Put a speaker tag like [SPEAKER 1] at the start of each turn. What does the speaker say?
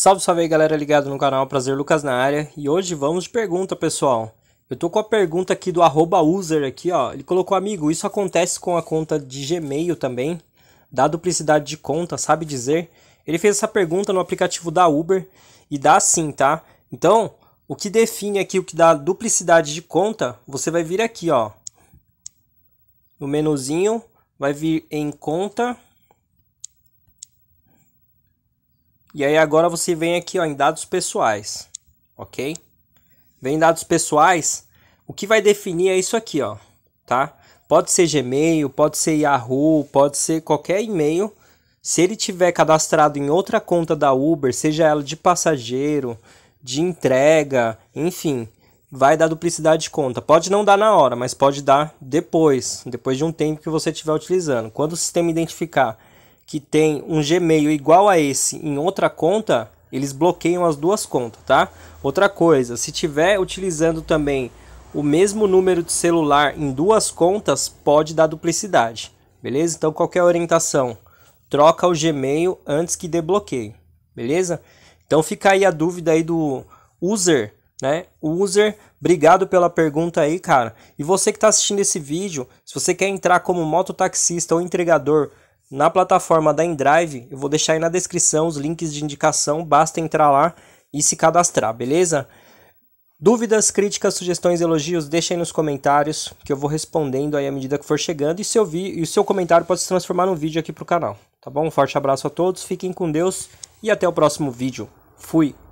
[SPEAKER 1] Salve, salve aí galera ligado no canal, prazer Lucas na área E hoje vamos de pergunta pessoal Eu tô com a pergunta aqui do user aqui ó Ele colocou, amigo, isso acontece com a conta de Gmail também? Dá duplicidade de conta, sabe dizer? Ele fez essa pergunta no aplicativo da Uber E dá sim, tá? Então, o que define aqui o que dá duplicidade de conta Você vai vir aqui ó No menuzinho, vai vir em conta E aí agora você vem aqui ó, em dados pessoais, ok? Vem em dados pessoais, o que vai definir é isso aqui, ó, tá? Pode ser Gmail, pode ser Yahoo, pode ser qualquer e-mail. Se ele tiver cadastrado em outra conta da Uber, seja ela de passageiro, de entrega, enfim, vai dar duplicidade de conta. Pode não dar na hora, mas pode dar depois, depois de um tempo que você estiver utilizando. Quando o sistema identificar que tem um Gmail igual a esse em outra conta, eles bloqueiam as duas contas, tá? Outra coisa, se tiver utilizando também o mesmo número de celular em duas contas, pode dar duplicidade, beleza? Então qualquer é orientação, troca o Gmail antes que bloqueio, beleza? Então fica aí a dúvida aí do user, né? User, obrigado pela pergunta aí, cara. E você que está assistindo esse vídeo, se você quer entrar como mototaxista ou entregador na plataforma da InDrive. Eu vou deixar aí na descrição os links de indicação, basta entrar lá e se cadastrar, beleza? Dúvidas, críticas, sugestões, elogios, deixem nos comentários que eu vou respondendo aí à medida que for chegando e, se eu vi, e o seu comentário pode se transformar num vídeo aqui para o canal, tá bom? Um forte abraço a todos, fiquem com Deus e até o próximo vídeo. Fui!